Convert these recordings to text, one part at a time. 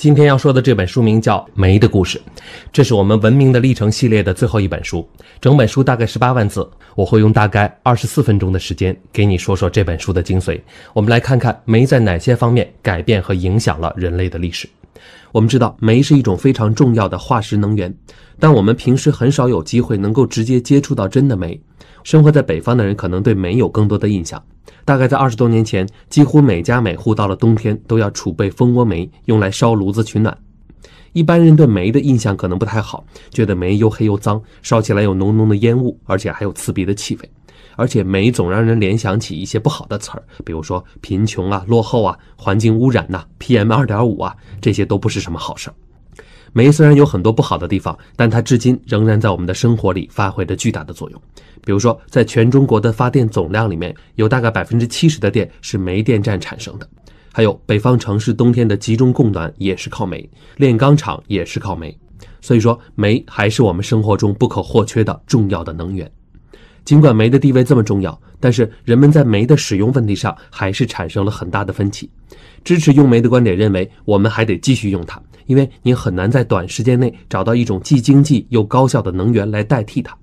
今天要说的这本书名叫《煤的故事》，这是我们文明的历程系列的最后一本书。整本书大概十八万字，我会用大概二十四分钟的时间给你说说这本书的精髓。我们来看看煤在哪些方面改变和影响了人类的历史。我们知道煤是一种非常重要的化石能源，但我们平时很少有机会能够直接接触到真的煤。生活在北方的人可能对煤有更多的印象。大概在二十多年前，几乎每家每户到了冬天都要储备蜂窝煤，用来烧炉子取暖。一般人对煤的印象可能不太好，觉得煤又黑又脏，烧起来有浓浓的烟雾，而且还有刺鼻的气味。而且煤总让人联想起一些不好的词儿，比如说贫穷啊、落后啊、环境污染呐、PM 二点五啊，这些都不是什么好事儿。煤虽然有很多不好的地方，但它至今仍然在我们的生活里发挥着巨大的作用。比如说，在全中国的发电总量里面，有大概百分之七十的电是煤电站产生的。还有北方城市冬天的集中供暖也是靠煤，炼钢厂也是靠煤。所以说，煤还是我们生活中不可或缺的重要的能源。尽管煤的地位这么重要，但是人们在煤的使用问题上还是产生了很大的分歧。支持用煤的观点认为，我们还得继续用它，因为你很难在短时间内找到一种既经济又高效的能源来代替它。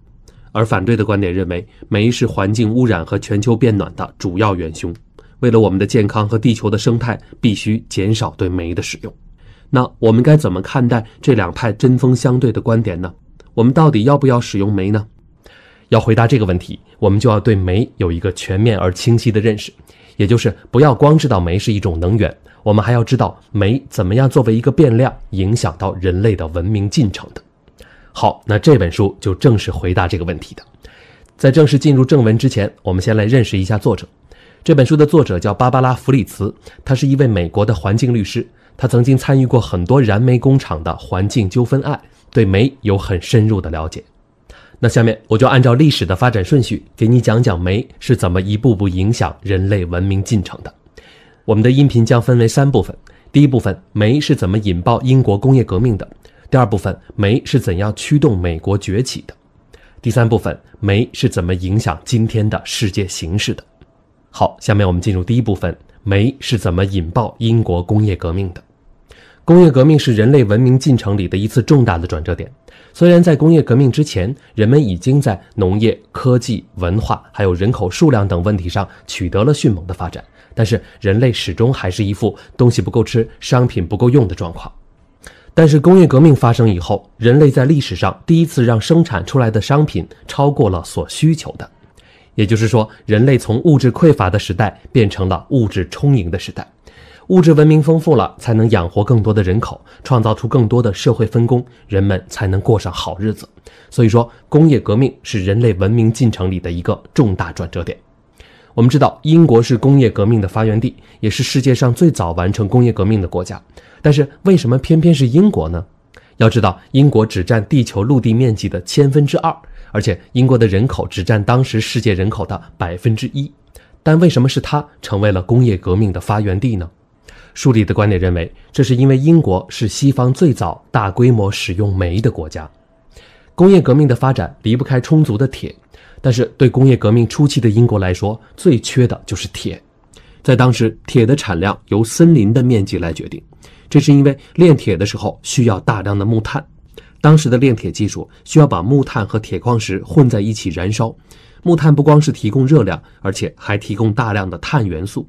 而反对的观点认为，煤是环境污染和全球变暖的主要元凶，为了我们的健康和地球的生态，必须减少对煤的使用。那我们该怎么看待这两派针锋相对的观点呢？我们到底要不要使用煤呢？要回答这个问题，我们就要对煤有一个全面而清晰的认识，也就是不要光知道煤是一种能源，我们还要知道煤怎么样作为一个变量影响到人类的文明进程的。好，那这本书就正式回答这个问题的。在正式进入正文之前，我们先来认识一下作者。这本书的作者叫芭芭拉·弗里茨，她是一位美国的环境律师，她曾经参与过很多燃煤工厂的环境纠纷案，对煤有很深入的了解。那下面我就按照历史的发展顺序，给你讲讲煤是怎么一步步影响人类文明进程的。我们的音频将分为三部分：第一部分，煤是怎么引爆英国工业革命的；第二部分，煤是怎样驱动美国崛起的；第三部分，煤是怎么影响今天的世界形势的。好，下面我们进入第一部分：煤是怎么引爆英国工业革命的？工业革命是人类文明进程里的一次重大的转折点。虽然在工业革命之前，人们已经在农业、科技、文化还有人口数量等问题上取得了迅猛的发展，但是人类始终还是一副东西不够吃、商品不够用的状况。但是工业革命发生以后，人类在历史上第一次让生产出来的商品超过了所需求的，也就是说，人类从物质匮乏的时代变成了物质充盈的时代。物质文明丰富了，才能养活更多的人口，创造出更多的社会分工，人们才能过上好日子。所以说，工业革命是人类文明进程里的一个重大转折点。我们知道，英国是工业革命的发源地，也是世界上最早完成工业革命的国家。但是，为什么偏偏是英国呢？要知道，英国只占地球陆地面积的千分之二，而且英国的人口只占当时世界人口的百分之一。但为什么是它成为了工业革命的发源地呢？书里的观点认为，这是因为英国是西方最早大规模使用煤的国家。工业革命的发展离不开充足的铁，但是对工业革命初期的英国来说，最缺的就是铁。在当时，铁的产量由森林的面积来决定，这是因为炼铁的时候需要大量的木炭。当时的炼铁技术需要把木炭和铁矿石混在一起燃烧，木炭不光是提供热量，而且还提供大量的碳元素。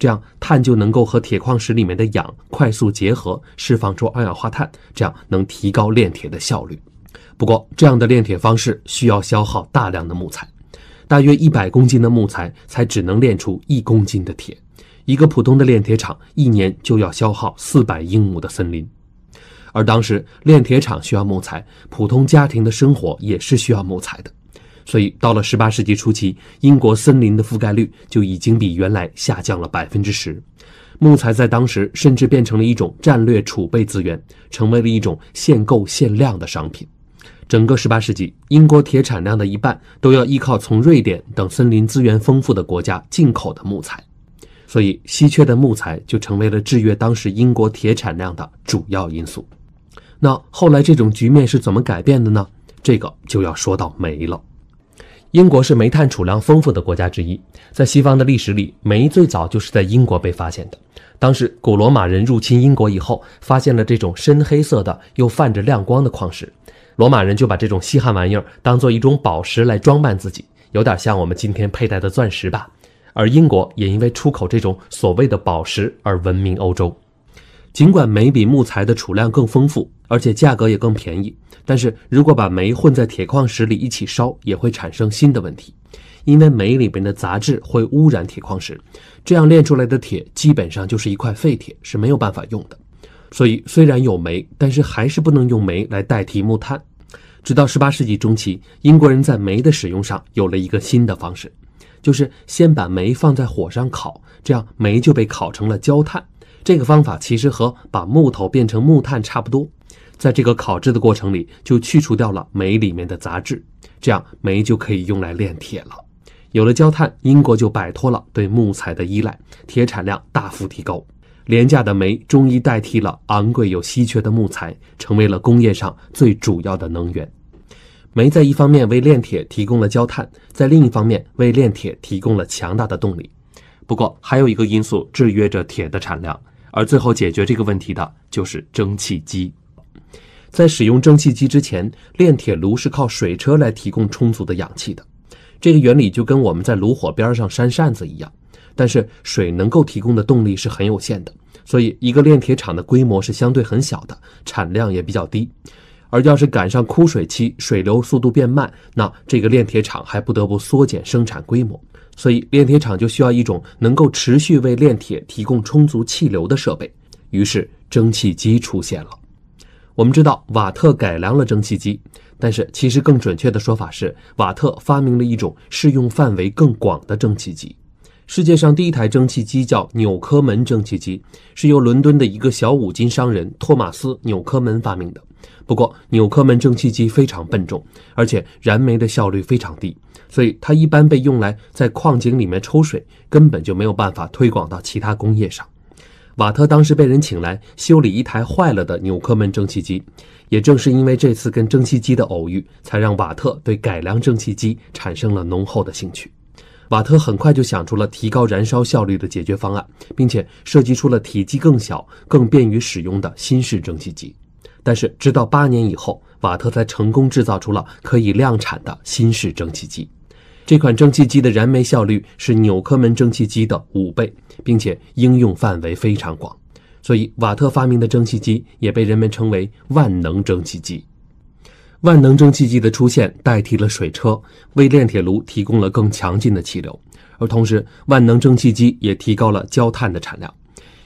这样，碳就能够和铁矿石里面的氧快速结合，释放出二氧化碳。这样能提高炼铁的效率。不过，这样的炼铁方式需要消耗大量的木材，大约一百公斤的木材才只能炼出一公斤的铁。一个普通的炼铁厂一年就要消耗四百英亩的森林。而当时炼铁厂需要木材，普通家庭的生活也是需要木材的。所以，到了十八世纪初期，英国森林的覆盖率就已经比原来下降了百分之十。木材在当时甚至变成了一种战略储备资源，成为了一种限购限量的商品。整个十八世纪，英国铁产量的一半都要依靠从瑞典等森林资源丰富的国家进口的木材，所以稀缺的木材就成为了制约当时英国铁产量的主要因素。那后来这种局面是怎么改变的呢？这个就要说到煤了。英国是煤炭储量丰富的国家之一，在西方的历史里，煤最早就是在英国被发现的。当时，古罗马人入侵英国以后，发现了这种深黑色的又泛着亮光的矿石，罗马人就把这种稀罕玩意儿当做一种宝石来装扮自己，有点像我们今天佩戴的钻石吧。而英国也因为出口这种所谓的宝石而闻名欧洲。尽管煤比木材的储量更丰富，而且价格也更便宜，但是如果把煤混在铁矿石里一起烧，也会产生新的问题，因为煤里边的杂质会污染铁矿石，这样炼出来的铁基本上就是一块废铁，是没有办法用的。所以虽然有煤，但是还是不能用煤来代替木炭。直到十八世纪中期，英国人在煤的使用上有了一个新的方式，就是先把煤放在火上烤，这样煤就被烤成了焦炭。这个方法其实和把木头变成木炭差不多，在这个烤制的过程里就去除掉了煤里面的杂质，这样煤就可以用来炼铁了。有了焦炭，英国就摆脱了对木材的依赖，铁产量大幅提高。廉价的煤终于代替了昂贵又稀缺的木材，成为了工业上最主要的能源。煤在一方面为炼铁提供了焦炭，在另一方面为炼铁提供了强大的动力。不过，还有一个因素制约着铁的产量。而最后解决这个问题的就是蒸汽机。在使用蒸汽机之前，炼铁炉是靠水车来提供充足的氧气的。这个原理就跟我们在炉火边上扇扇子一样。但是水能够提供的动力是很有限的，所以一个炼铁厂的规模是相对很小的，产量也比较低。而要是赶上枯水期，水流速度变慢，那这个炼铁厂还不得不缩减生产规模。所以，炼铁厂就需要一种能够持续为炼铁提供充足气流的设备。于是，蒸汽机出现了。我们知道，瓦特改良了蒸汽机，但是其实更准确的说法是，瓦特发明了一种适用范围更广的蒸汽机。世界上第一台蒸汽机叫纽科门蒸汽机，是由伦敦的一个小五金商人托马斯·纽科门发明的。不过，纽科门蒸汽机非常笨重，而且燃煤的效率非常低。所以它一般被用来在矿井里面抽水，根本就没有办法推广到其他工业上。瓦特当时被人请来修理一台坏了的纽科门蒸汽机，也正是因为这次跟蒸汽机的偶遇，才让瓦特对改良蒸汽机产生了浓厚的兴趣。瓦特很快就想出了提高燃烧效率的解决方案，并且设计出了体积更小、更便于使用的新式蒸汽机。但是直到八年以后，瓦特才成功制造出了可以量产的新式蒸汽机。这款蒸汽机的燃煤效率是纽科门蒸汽机的五倍，并且应用范围非常广，所以瓦特发明的蒸汽机也被人们称为“万能蒸汽机”。万能蒸汽机的出现代替了水车，为炼铁炉提供了更强劲的气流，而同时，万能蒸汽机也提高了焦炭的产量。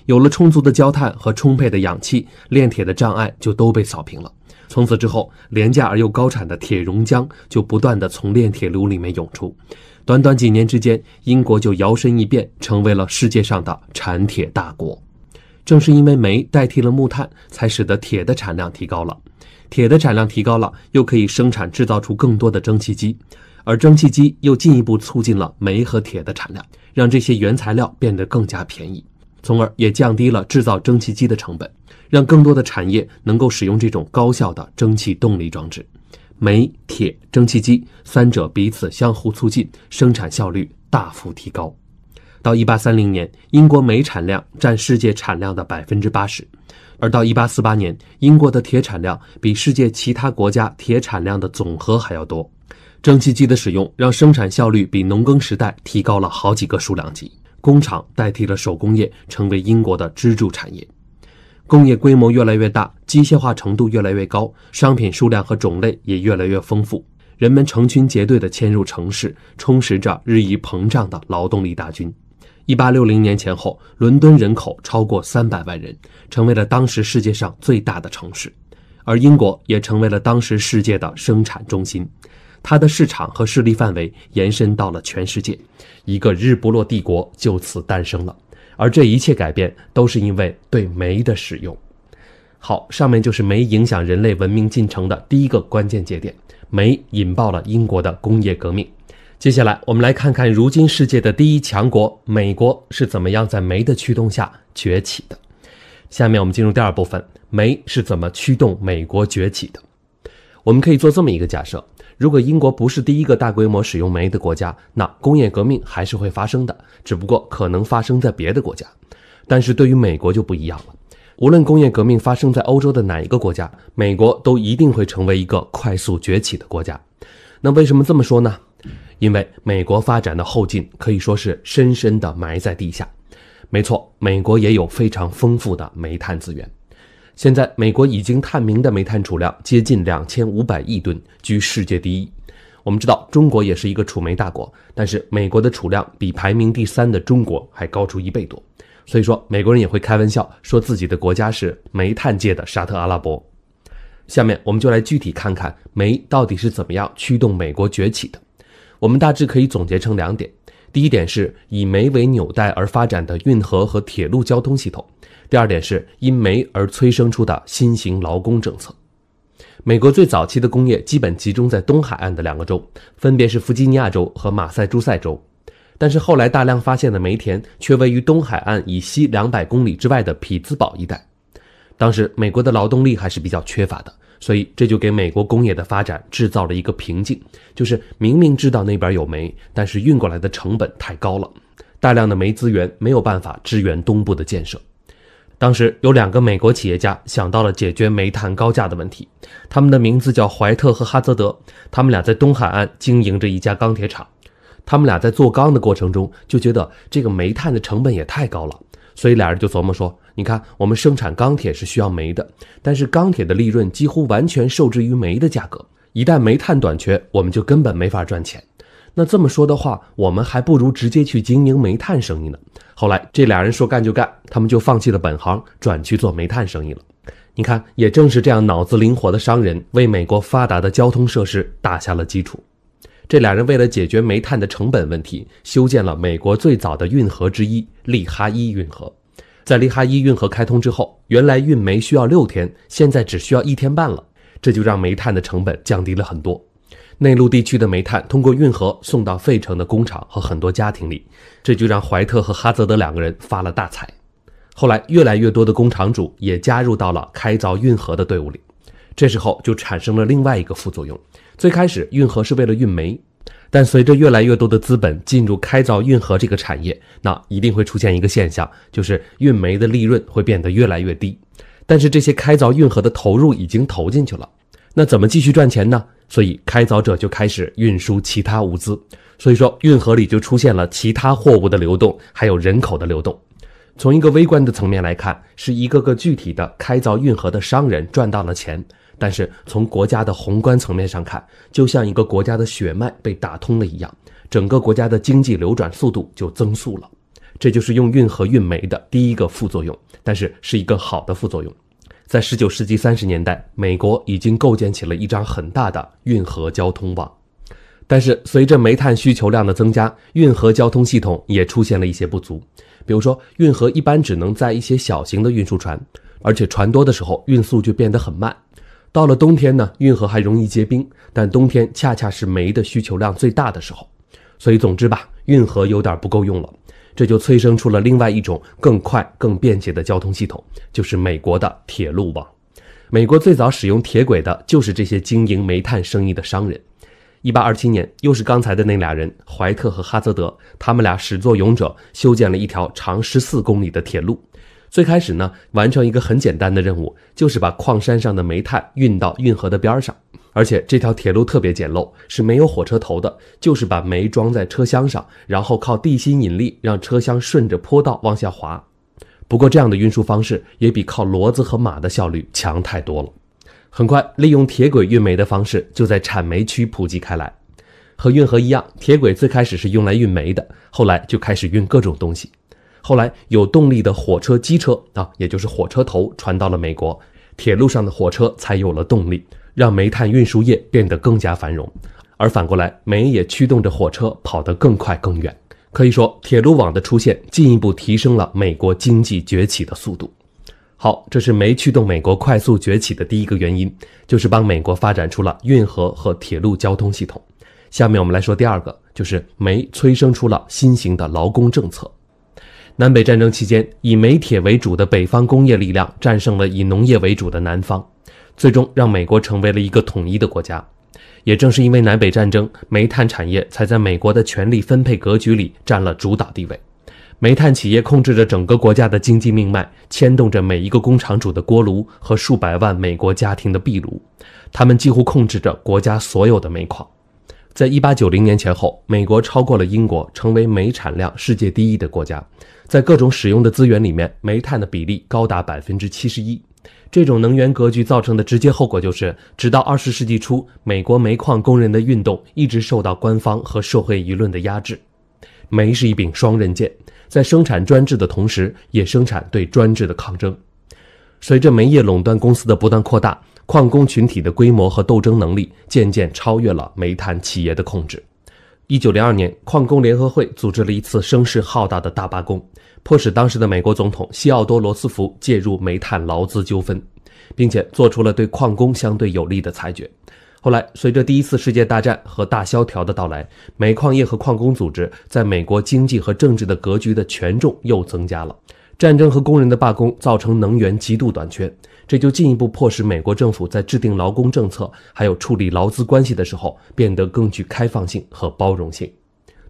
有了充足的焦炭和充沛的氧气，炼铁的障碍就都被扫平了。从此之后，廉价而又高产的铁熔浆就不断的从炼铁炉里面涌出。短短几年之间，英国就摇身一变成为了世界上的产铁大国。正是因为煤代替了木炭，才使得铁的产量提高了。铁的产量提高了，又可以生产制造出更多的蒸汽机，而蒸汽机又进一步促进了煤和铁的产量，让这些原材料变得更加便宜。从而也降低了制造蒸汽机的成本，让更多的产业能够使用这种高效的蒸汽动力装置。煤、铁、蒸汽机三者彼此相互促进，生产效率大幅提高。到1830年，英国煤产量占世界产量的80%，而到1848年，英国的铁产量比世界其他国家铁产量的总和还要多。蒸汽机的使用让生产效率比农耕时代提高了好几个数量级。工厂代替了手工业，成为英国的支柱产业。工业规模越来越大，机械化程度越来越高，商品数量和种类也越来越丰富。人们成群结队地迁入城市，充实着日益膨胀的劳动力大军。一八六零年前后，伦敦人口超过三百万人，成为了当时世界上最大的城市，而英国也成为了当时世界的生产中心。它的市场和势力范围延伸到了全世界，一个日不落帝国就此诞生了。而这一切改变都是因为对煤的使用。好，上面就是煤影响人类文明进程的第一个关键节点，煤引爆了英国的工业革命。接下来我们来看看如今世界的第一强国美国是怎么样在煤的驱动下崛起的。下面我们进入第二部分，煤是怎么驱动美国崛起的？我们可以做这么一个假设。如果英国不是第一个大规模使用煤的国家，那工业革命还是会发生的，只不过可能发生在别的国家。但是对于美国就不一样了，无论工业革命发生在欧洲的哪一个国家，美国都一定会成为一个快速崛起的国家。那为什么这么说呢？因为美国发展的后劲可以说是深深地埋在地下。没错，美国也有非常丰富的煤炭资源。现在美国已经探明的煤炭储量接近两千五百亿吨，居世界第一。我们知道中国也是一个储煤大国，但是美国的储量比排名第三的中国还高出一倍多。所以说，美国人也会开玩笑说自己的国家是煤炭界的沙特阿拉伯。下面我们就来具体看看煤到底是怎么样驱动美国崛起的。我们大致可以总结成两点：第一点是以煤为纽带而发展的运河和铁路交通系统。第二点是因煤而催生出的新型劳工政策。美国最早期的工业基本集中在东海岸的两个州，分别是弗吉尼亚州和马赛诸塞州。但是后来大量发现的煤田却位于东海岸以西两百公里之外的匹兹堡一带。当时美国的劳动力还是比较缺乏的，所以这就给美国工业的发展制造了一个瓶颈，就是明明知道那边有煤，但是运过来的成本太高了，大量的煤资源没有办法支援东部的建设。当时有两个美国企业家想到了解决煤炭高价的问题，他们的名字叫怀特和哈泽德。他们俩在东海岸经营着一家钢铁厂，他们俩在做钢的过程中就觉得这个煤炭的成本也太高了，所以俩人就琢磨说：“你看，我们生产钢铁是需要煤的，但是钢铁的利润几乎完全受制于煤的价格。一旦煤炭短缺，我们就根本没法赚钱。那这么说的话，我们还不如直接去经营煤炭生意呢。”后来，这俩人说干就干，他们就放弃了本行，转去做煤炭生意了。你看，也正是这样脑子灵活的商人，为美国发达的交通设施打下了基础。这俩人为了解决煤炭的成本问题，修建了美国最早的运河之一——利哈伊运河。在利哈伊运河开通之后，原来运煤需要六天，现在只需要一天半了，这就让煤炭的成本降低了很多。内陆地区的煤炭通过运河送到费城的工厂和很多家庭里，这就让怀特和哈泽德两个人发了大财。后来，越来越多的工厂主也加入到了开凿运河的队伍里。这时候，就产生了另外一个副作用。最开始，运河是为了运煤，但随着越来越多的资本进入开凿运河这个产业，那一定会出现一个现象，就是运煤的利润会变得越来越低。但是，这些开凿运河的投入已经投进去了。那怎么继续赚钱呢？所以开凿者就开始运输其他物资，所以说运河里就出现了其他货物的流动，还有人口的流动。从一个微观的层面来看，是一个个具体的开凿运河的商人赚到了钱；但是从国家的宏观层面上看，就像一个国家的血脉被打通了一样，整个国家的经济流转速度就增速了。这就是用运河运煤的第一个副作用，但是是一个好的副作用。在十九世纪三十年代，美国已经构建起了一张很大的运河交通网，但是随着煤炭需求量的增加，运河交通系统也出现了一些不足。比如说，运河一般只能载一些小型的运输船，而且船多的时候，运速就变得很慢。到了冬天呢，运河还容易结冰，但冬天恰恰是煤的需求量最大的时候，所以总之吧，运河有点不够用了。这就催生出了另外一种更快、更便捷的交通系统，就是美国的铁路网。美国最早使用铁轨的就是这些经营煤炭生意的商人。1827年，又是刚才的那俩人，怀特和哈泽德，他们俩始作俑者，修建了一条长14公里的铁路。最开始呢，完成一个很简单的任务，就是把矿山上的煤炭运到运河的边儿上。而且这条铁路特别简陋，是没有火车头的，就是把煤装在车厢上，然后靠地心引力让车厢顺着坡道往下滑。不过这样的运输方式也比靠骡子和马的效率强太多了。很快，利用铁轨运煤的方式就在产煤区普及开来。和运河一样，铁轨最开始是用来运煤的，后来就开始运各种东西。后来，有动力的火车机车啊，也就是火车头，传到了美国，铁路上的火车才有了动力，让煤炭运输业变得更加繁荣。而反过来，煤也驱动着火车跑得更快更远。可以说，铁路网的出现进一步提升了美国经济崛起的速度。好，这是煤驱动美国快速崛起的第一个原因，就是帮美国发展出了运河和铁路交通系统。下面我们来说第二个，就是煤催生出了新型的劳工政策。南北战争期间，以煤铁为主的北方工业力量战胜了以农业为主的南方，最终让美国成为了一个统一的国家。也正是因为南北战争，煤炭产业才在美国的权力分配格局里占了主导地位。煤炭企业控制着整个国家的经济命脉，牵动着每一个工厂主的锅炉和数百万美国家庭的壁炉。他们几乎控制着国家所有的煤矿。在一八九零年前后，美国超过了英国，成为煤产量世界第一的国家。在各种使用的资源里面，煤炭的比例高达百分之七十一。这种能源格局造成的直接后果就是，直到二十世纪初，美国煤矿工人的运动一直受到官方和社会舆论的压制。煤是一柄双刃剑，在生产专制的同时，也生产对专制的抗争。随着煤业垄断公司的不断扩大。矿工群体的规模和斗争能力渐渐超越了煤炭企业的控制。一九零二年，矿工联合会组织了一次声势浩大的大罢工，迫使当时的美国总统西奥多·罗斯福介入煤炭劳资纠纷，并且做出了对矿工相对有利的裁决。后来，随着第一次世界大战和大萧条的到来，煤矿业和矿工组织在美国经济和政治的格局的权重又增加了。战争和工人的罢工造成能源极度短缺。这就进一步迫使美国政府在制定劳工政策，还有处理劳资关系的时候，变得更具开放性和包容性。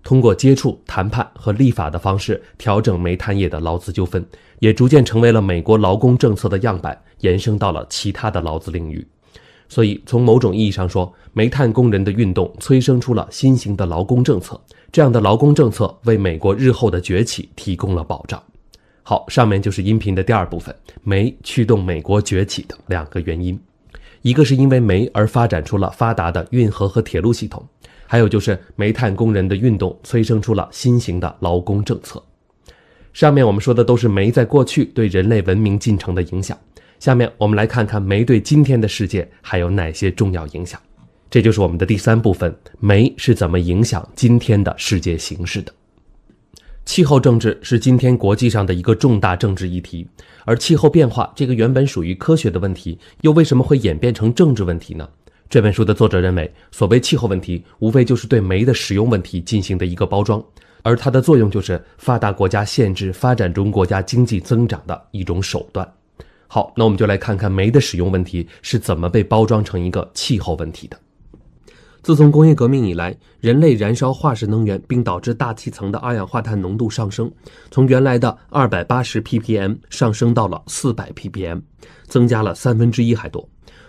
通过接触谈判和立法的方式调整煤炭业的劳资纠纷，也逐渐成为了美国劳工政策的样板，延伸到了其他的劳资领域。所以，从某种意义上说，煤炭工人的运动催生出了新型的劳工政策，这样的劳工政策为美国日后的崛起提供了保障。好，上面就是音频的第二部分，煤驱动美国崛起的两个原因，一个是因为煤而发展出了发达的运河和铁路系统，还有就是煤炭工人的运动催生出了新型的劳工政策。上面我们说的都是煤在过去对人类文明进程的影响，下面我们来看看煤对今天的世界还有哪些重要影响。这就是我们的第三部分，煤是怎么影响今天的世界形势的。气候政治是今天国际上的一个重大政治议题，而气候变化这个原本属于科学的问题，又为什么会演变成政治问题呢？这本书的作者认为，所谓气候问题，无非就是对煤的使用问题进行的一个包装，而它的作用就是发达国家限制发展中国家经济增长的一种手段。好，那我们就来看看煤的使用问题是怎么被包装成一个气候问题的。自从工业革命以来，人类燃烧化石能源，并导致大气层的二氧化碳浓度上升，从原来的二百八十 ppm 上升到了四百 ppm，增加了三分之一还多。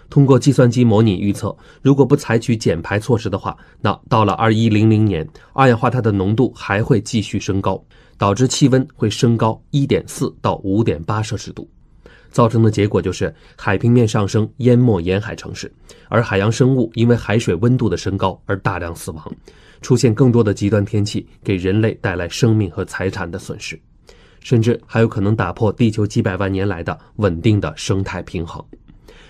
通过计算机模拟预测，如果不采取减排措施的话，那到了二一零零年，二氧化碳的浓度还会继续升高，导致气温会升高一点四到五点八摄氏度。造成的结果就是海平面上升，淹没沿海城市，而海洋生物因为海水温度的升高而大量死亡，出现更多的极端天气，给人类带来生命和财产的损失，甚至还有可能打破地球几百万年来的稳定的生态平衡。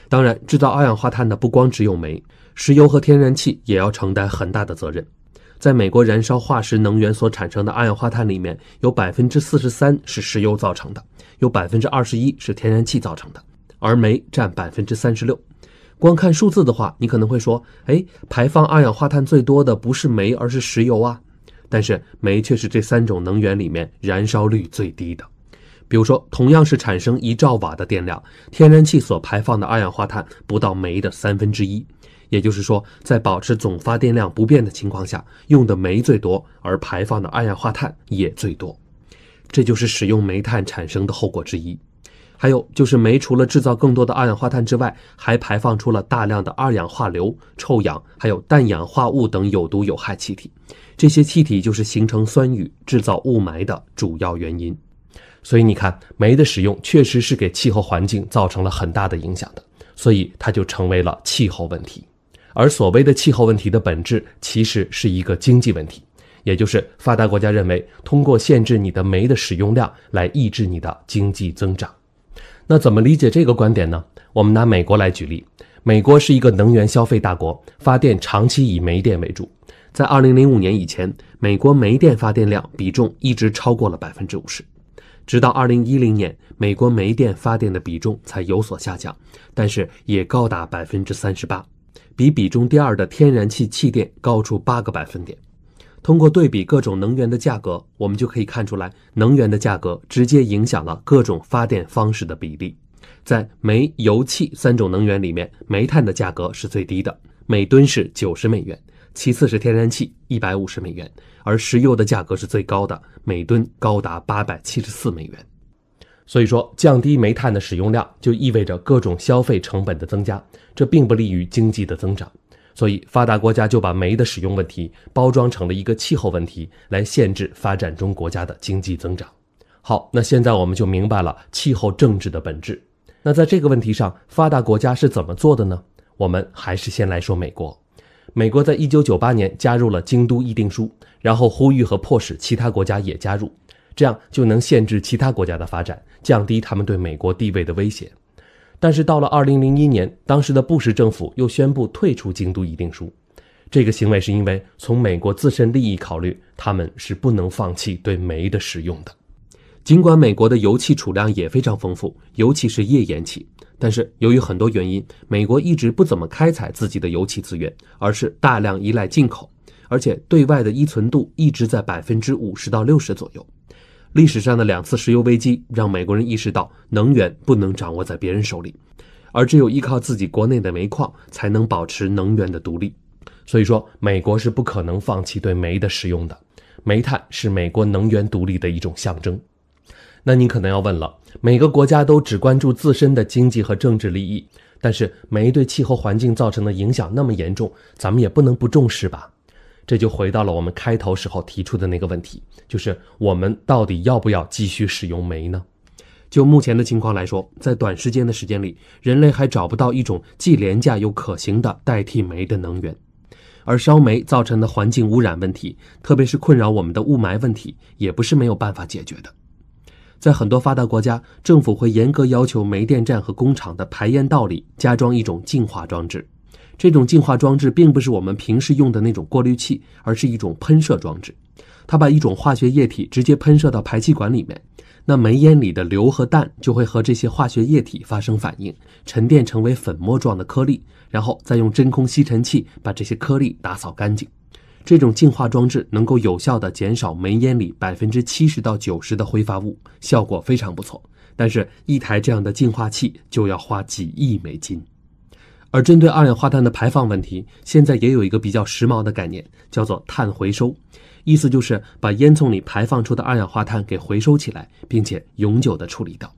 当然，制造二氧化碳的不光只有煤、石油和天然气，也要承担很大的责任。在美国燃烧化石能源所产生的二氧化碳里面，有百分之四十三是石油造成的，有百分之二十一是天然气造成的，而煤占百分之三十六。光看数字的话，你可能会说：“哎，排放二氧化碳最多的不是煤，而是石油啊。”但是煤却是这三种能源里面燃烧率最低的。比如说，同样是产生一兆瓦的电量，天然气所排放的二氧化碳不到煤的三分之一。也就是说，在保持总发电量不变的情况下，用的煤最多，而排放的二氧化碳也最多。这就是使用煤炭产生的后果之一。还有就是煤除了制造更多的二氧化碳之外，还排放出了大量的二氧化硫、臭氧，还有氮氧化物等有毒有害气体。这些气体就是形成酸雨、制造雾霾的主要原因。所以你看，煤的使用确实是给气候环境造成了很大的影响的，所以它就成为了气候问题。而所谓的气候问题的本质，其实是一个经济问题，也就是发达国家认为通过限制你的煤的使用量来抑制你的经济增长。那怎么理解这个观点呢？我们拿美国来举例，美国是一个能源消费大国，发电长期以煤电为主。在二零零五年以前，美国煤电发电量比重一直超过了百分之五十，直到二零一零年，美国煤电发电的比重才有所下降，但是也高达百分之三十八。比比中第二的天然气气电高出八个百分点。通过对比各种能源的价格，我们就可以看出来，能源的价格直接影响了各种发电方式的比例。在煤、油气三种能源里面，煤炭的价格是最低的，每吨是九十美元；其次是天然气，一百五十美元；而石油的价格是最高的，每吨高达八百七十四美元。所以说，降低煤炭的使用量就意味着各种消费成本的增加，这并不利于经济的增长。所以，发达国家就把煤的使用问题包装成了一个气候问题，来限制发展中国家的经济增长。好，那现在我们就明白了气候政治的本质。那在这个问题上，发达国家是怎么做的呢？我们还是先来说美国。美国在一九九八年加入了京都议定书，然后呼吁和迫使其他国家也加入，这样就能限制其他国家的发展。降低他们对美国地位的威胁，但是到了二零零一年，当时的布什政府又宣布退出京都议定书。这个行为是因为从美国自身利益考虑，他们是不能放弃对煤的使用的。尽管美国的油气储量也非常丰富，尤其是页岩气，但是由于很多原因，美国一直不怎么开采自己的油气资源，而是大量依赖进口，而且对外的依存度一直在百分之五十到六十左右。历史上的两次石油危机让美国人意识到能源不能掌握在别人手里，而只有依靠自己国内的煤矿才能保持能源的独立。所以说，美国是不可能放弃对煤的使用的。煤炭是美国能源独立的一种象征。那你可能要问了：每个国家都只关注自身的经济和政治利益，但是煤对气候环境造成的影响那么严重，咱们也不能不重视吧？这就回到了我们开头时候提出的那个问题，就是我们到底要不要继续使用煤呢？就目前的情况来说，在短时间的时间里，人类还找不到一种既廉价又可行的代替煤的能源。而烧煤造成的环境污染问题，特别是困扰我们的雾霾问题，也不是没有办法解决的。在很多发达国家，政府会严格要求煤电站和工厂的排烟道里加装一种净化装置。这种净化装置并不是我们平时用的那种过滤器，而是一种喷射装置。它把一种化学液体直接喷射到排气管里面，那煤烟里的硫和氮就会和这些化学液体发生反应，沉淀成为粉末状的颗粒，然后再用真空吸尘器把这些颗粒打扫干净。这种净化装置能够有效地减少煤烟里百分之七十到九十的挥发物，效果非常不错。但是，一台这样的净化器就要花几亿美金。而针对二氧化碳的排放问题，现在也有一个比较时髦的概念，叫做碳回收，意思就是把烟囱里排放出的二氧化碳给回收起来，并且永久的处理掉。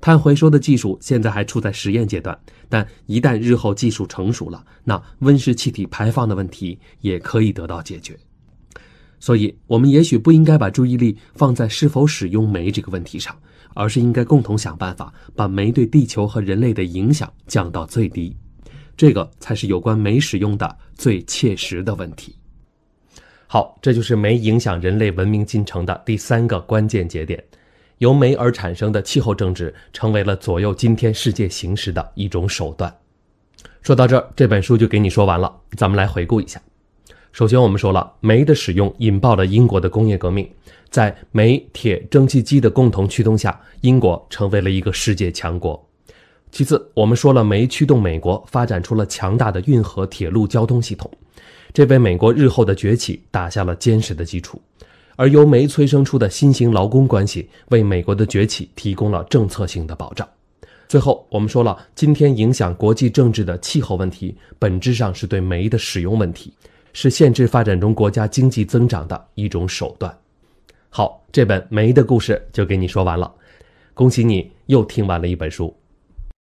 碳回收的技术现在还处在实验阶段，但一旦日后技术成熟了，那温室气体排放的问题也可以得到解决。所以，我们也许不应该把注意力放在是否使用煤这个问题上，而是应该共同想办法把煤对地球和人类的影响降到最低。这个才是有关煤使用的最切实的问题。好，这就是煤影响人类文明进程的第三个关键节点。由煤而产生的气候政治，成为了左右今天世界形势的一种手段。说到这儿，这本书就给你说完了。咱们来回顾一下。首先，我们说了煤的使用引爆了英国的工业革命，在煤、铁、蒸汽机的共同驱动下，英国成为了一个世界强国。其次，我们说了煤驱动美国发展出了强大的运河、铁路交通系统，这为美国日后的崛起打下了坚实的基础。而由煤催生出的新型劳工关系，为美国的崛起提供了政策性的保障。最后，我们说了，今天影响国际政治的气候问题，本质上是对煤的使用问题，是限制发展中国家经济增长的一种手段。好，这本煤的故事就给你说完了，恭喜你又听完了一本书。